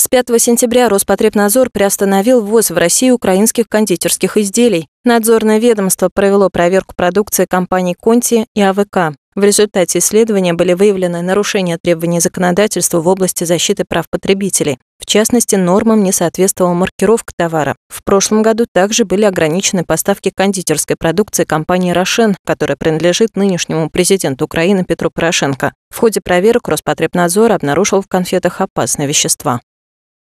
С 5 сентября Роспотребнадзор приостановил ввоз в Россию украинских кондитерских изделий. Надзорное ведомство провело проверку продукции компаний «Конти» и «АВК». В результате исследования были выявлены нарушения требований законодательства в области защиты прав потребителей. В частности, нормам не соответствовала маркировка товара. В прошлом году также были ограничены поставки кондитерской продукции компании «Рошен», которая принадлежит нынешнему президенту Украины Петру Порошенко. В ходе проверок Роспотребнадзор обнаружил в конфетах опасные вещества.